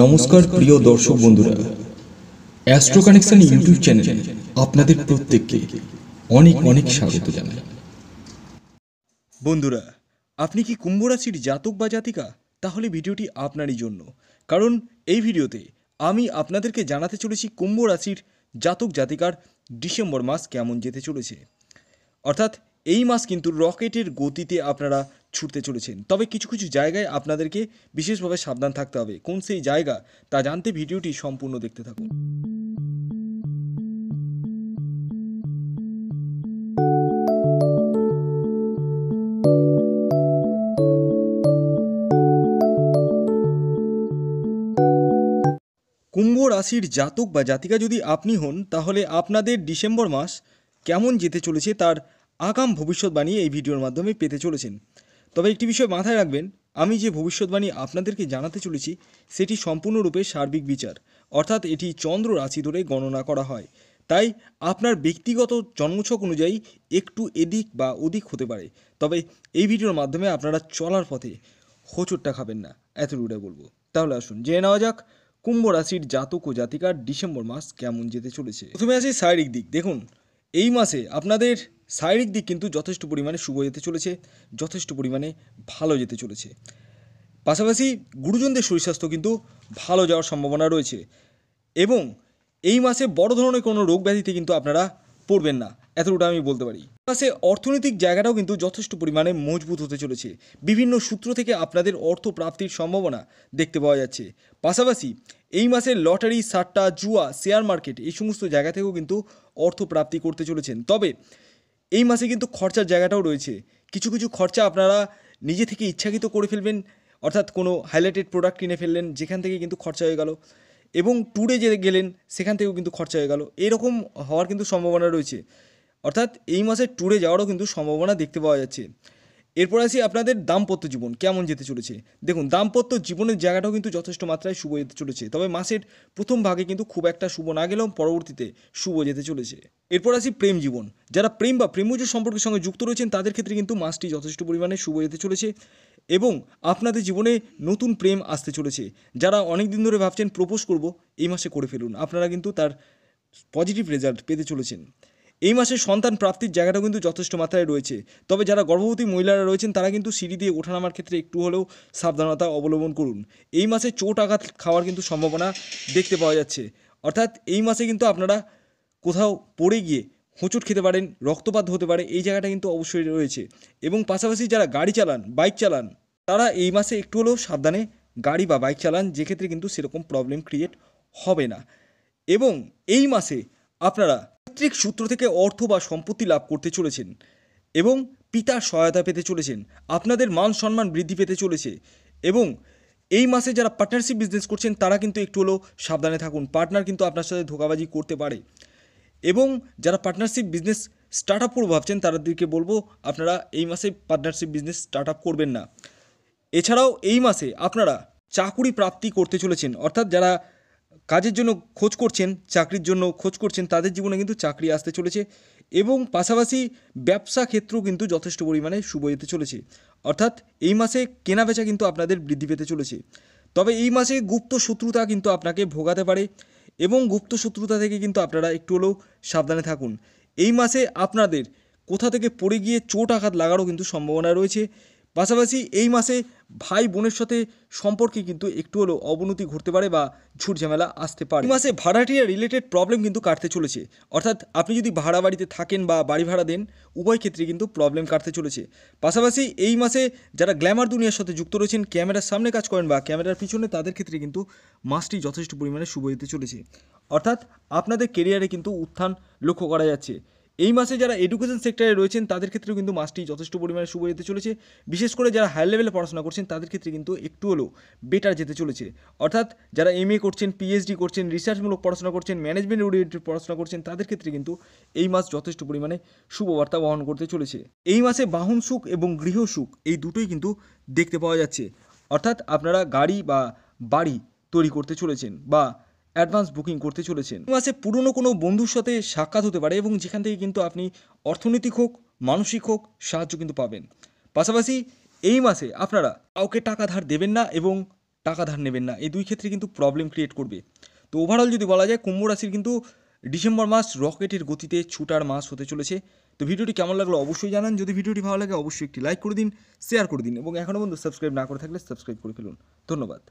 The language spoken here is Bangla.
নমস্কার প্রিয় দর্শক বন্ধুরা অ্যাস্ট্রো কানেকশন ইউটিউব চ্যানেলে আপনাদের প্রত্যেককে অনেক অনেক স্বাগত জানাই বন্ধুরা আপনি কি কুম্ভ রাশির জাতক বা জাতিকা তাহলে ভিডিওটি আপনারই জন্য কারণ এই ভিডিওতে আমি আপনাদেরকে জানাতে চলেছি কুম্ভ রাশির জাতক জাতিকার ডিসেম্বর মাস কেমন যেতে চলেছে অর্থাৎ এই মাস কিন্তু রকেটের গতিতে আপনারা ছুটতে চলেছেন তবে কিছু কিছু জায়গায় আপনাদেরকে বিশেষভাবে সাবধান থাকতে হবে কোন সেই জায়গা তা জানতে ভিডিওটি সম্পূর্ণ দেখতে থাকুন কুম্ভ রাশির জাতক বা জাতিকা যদি আপনি হন তাহলে আপনাদের ডিসেম্বর মাস কেমন যেতে চলেছে তার আগাম ভবিষ্যৎবাণী এই ভিডিওর মাধ্যমে পেতে চলেছেন তবে একটি বিষয় মাথায় রাখবেন আমি যে ভবিষ্যৎবাণী আপনাদেরকে জানাতে চলেছি সেটি সম্পূর্ণরূপে সার্বিক বিচার অর্থাৎ এটি চন্দ্র রাশি ধরে গণনা করা হয় তাই আপনার ব্যক্তিগত জন্মছক অনুযায়ী একটু এদিক বা ওদিক হতে পারে তবে এই ভিডিওর মাধ্যমে আপনারা চলার পথে হোঁচটটা খাবেন না এতটুকুটাই বলবো তাহলে আসুন জেনে নেওয়া যাক কুম্ভ রাশির জাতক ও জাতিকার ডিসেম্বর মাস কেমন যেতে চলেছে প্রথমে আসি শারীরিক দিক দেখুন এই মাসে আপনাদের শারীরিক দিক কিন্তু যথেষ্ট পরিমাণে শুভ যেতে চলেছে যথেষ্ট পরিমাণে ভালো যেতে চলেছে পাশাপাশি গুরুজনদের শরীর স্বাস্থ্য কিন্তু ভালো যাওয়ার সম্ভাবনা রয়েছে এবং এই মাসে বড় ধরনের কোনো রোগ ব্যাধিতে কিন্তু আপনারা পড়বেন না এতটুকু আমি বলতে পারি মাসে অর্থনৈতিক জায়গাটাও কিন্তু যথেষ্ট পরিমাণে মজবুত হতে চলেছে বিভিন্ন সূত্র থেকে আপনাদের অর্থ প্রাপ্তির সম্ভাবনা দেখতে পাওয়া যাচ্ছে পাশাপাশি এই মাসে লটারি সাট্টা জুয়া শেয়ার মার্কেট এই সমস্ত জায়গা থেকেও কিন্তু অর্থ প্রাপ্তি করতে চলেছেন তবে এই মাসে কিন্তু খরচার জায়গাটাও রয়েছে কিছু কিছু খরচা আপনারা নিজে থেকে ইচ্ছাকৃত করে ফেলবেন অর্থাৎ কোনো হাইলাইটেড প্রোডাক্ট কিনে ফেললেন যেখান থেকে কিন্তু খরচা হয়ে গেল এবং ট্যুরে যে গেলেন সেখান থেকেও কিন্তু খরচা হয়ে গেল এরকম হওয়ার কিন্তু সম্ভাবনা রয়েছে অর্থাৎ এই মাসে ট্যুরে যাওয়ারও কিন্তু সম্ভাবনা দেখতে পাওয়া যাচ্ছে এরপর আসি আপনাদের দাম্পত্য জীবন কেমন যেতে চলেছে দেখুন দাম্পত্য জীবনের জায়গাটাও কিন্তু যথেষ্ট মাত্রায় শুভ যেতে চলেছে তবে মাসের প্রথম ভাগে কিন্তু খুব একটা শুভ না গেলেও পরবর্তীতে শুভ যেতে চলেছে এরপর আসি প্রেম জীবন যারা প্রেম বা প্রেমজ সম্পর্কের সঙ্গে যুক্ত রয়েছেন তাদের ক্ষেত্রে কিন্তু মাসটি যথেষ্ট পরিমাণে শুভ যেতে চলেছে এবং আপনাদের জীবনে নতুন প্রেম আসতে চলেছে যারা অনেক দিন ধরে ভাবছেন প্রপোজ করব এই মাসে করে ফেলুন আপনারা কিন্তু তার পজিটিভ রেজাল্ট পেতে চলেছেন এই মাসে সন্তান প্রাপ্তির জায়গাটা কিন্তু যথেষ্ট মাত্রায় রয়েছে তবে যারা গর্ভবতী মহিলারা রয়েছেন তারা কিন্তু সিঁড়ি দিয়ে ওঠানামার ক্ষেত্রে একটু হলেও সাবধানতা অবলম্বন করুন এই মাসে চোট আঘাত খাওয়ার কিন্তু সম্ভাবনা দেখতে পাওয়া যাচ্ছে অর্থাৎ এই মাসে কিন্তু আপনারা কোথাও পড়ে গিয়ে হোঁচট খেতে পারেন রক্তপাত হতে পারে এই জায়গাটা কিন্তু অবশ্যই রয়েছে এবং পাশাপাশি যারা গাড়ি চালান বাইক চালান তারা এই মাসে একটু হলেও সাবধানে গাড়ি বা বাইক চালান যেক্ষেত্রে কিন্তু সেরকম প্রবলেম ক্রিয়েট হবে না এবং এই মাসে আপনারা পৈতৃক সূত্র থেকে অর্থ বা সম্পত্তি লাভ করতে চলেছেন এবং পিতার সহায়তা পেতে চলেছেন আপনাদের মান সম্মান বৃদ্ধি পেতে চলেছে এবং এই মাসে যারা পার্টনারশিপ বিজনেস করছেন তারা কিন্তু একটু হলেও সাবধানে থাকুন পার্টনার কিন্তু আপনার সাথে ধোকাবাজি করতে পারে এবং যারা পার্টনারশিপ বিজনেস স্টার্ট আপ করবো ভাবছেন তাদেরকে বলবো আপনারা এই মাসে পার্টনারশিপ বিজনেস স্টার্ট আপ করবেন না এছাড়াও এই মাসে আপনারা চাকুরি প্রাপ্তি করতে চলেছেন অর্থাৎ যারা কাজের জন্য খোঁজ করছেন চাকরির জন্য খোঁজ করছেন তাদের জীবনে কিন্তু চাকরি আসতে চলেছে এবং পাশাপাশি ব্যবসা ক্ষেত্রও কিন্তু যথেষ্ট পরিমাণে শুভ যেতে চলেছে অর্থাৎ এই মাসে কেনাবেচা কিন্তু আপনাদের বৃদ্ধি পেতে চলেছে তবে এই মাসে গুপ্ত শত্রুতা কিন্তু আপনাকে ভোগাতে পারে এবং গুপ্ত শত্রুতা থেকে কিন্তু আপনারা একটু হলেও সাবধানে থাকুন এই মাসে আপনাদের কোথা থেকে পড়ে গিয়ে চোট আঘাত লাগারও কিন্তু সম্ভাবনা রয়েছে পাশাপাশি এই মাসে ভাই বোনের সাথে সম্পর্কে কিন্তু একটু হলেও অবনতি ঘটতে পারে বা ঝুট ঝামেলা আসতে পারে এই মাসে ভাড়াটিয়া রিলেটেড প্রবলেম কিন্তু কাটতে চলেছে অর্থাৎ আপনি যদি ভাড়া বাড়িতে থাকেন বা বাড়ি ভাড়া দেন উভয় ক্ষেত্রে কিন্তু প্রবলেম কাটতে চলেছে পাশাপাশি এই মাসে যারা গ্ল্যামার দুনিয়ার সাথে যুক্ত রয়েছেন ক্যামেরার সামনে কাজ করেন বা ক্যামেরার পিছনে তাদের ক্ষেত্রে কিন্তু মাসটি যথেষ্ট পরিমাণে শুভ হতে চলেছে অর্থাৎ আপনাদের কেরিয়ারে কিন্তু উত্থান লক্ষ্য করা যাচ্ছে এই মাসে যারা এডুকেশন সেক্টরে রয়েছেন তাদের ক্ষেত্রেও কিন্তু মাসটি যথেষ্ট পরিমাণে শুভ যেতে চলেছে বিশেষ করে যারা হায়ার লেভেলে পড়াশোনা করছেন তাদের ক্ষেত্রে কিন্তু একটু হলেও বেটার যেতে চলেছে অর্থাৎ যারা এম করছেন পিএইচডি করছেন রিসার্চমূলক পড়াশোনা করছেন ম্যানেজমেন্ট ওরিয়েন্টেড পড়াশোনা করছেন তাদের ক্ষেত্রে কিন্তু এই মাস যথেষ্ট পরিমাণে শুভবার্তা বহন করতে চলেছে এই মাসে বাহন সুখ এবং গৃহ সুখ এই দুটোই কিন্তু দেখতে পাওয়া যাচ্ছে অর্থাৎ আপনারা গাড়ি বা বাড়ি তৈরি করতে চলেছেন বা অ্যাডভান্স বুকিং করতে চলেছেন মাসে পুরনো কোনো বন্ধুর সাথে সাক্ষাৎ হতে পারে এবং যেখান থেকে কিন্তু আপনি অর্থনৈতিক হোক মানসিক হোক সাহায্য কিন্তু পাবেন পাশাপাশি এই মাসে আপনারা কাউকে টাকা ধার দেবেন না এবং টাকা ধার নেবেন না এই দুই ক্ষেত্রে কিন্তু প্রবলেম ক্রিয়েট করবে তো ওভারঅল যদি বলা যায় কুম্ভ রাশির কিন্তু ডিসেম্বর মাস রকেটের গতিতে ছুটার মাস হতে চলেছে তো ভিডিওটি কেমন লাগলো অবশ্যই জানান যদি ভিডিওটি ভালো লাগে অবশ্যই একটি লাইক করে দিন শেয়ার করে দিন এবং এখনও পর্যন্ত সাবস্ক্রাইব না করে থাকলে সাবস্ক্রাইব করে ফেলুন ধন্যবাদ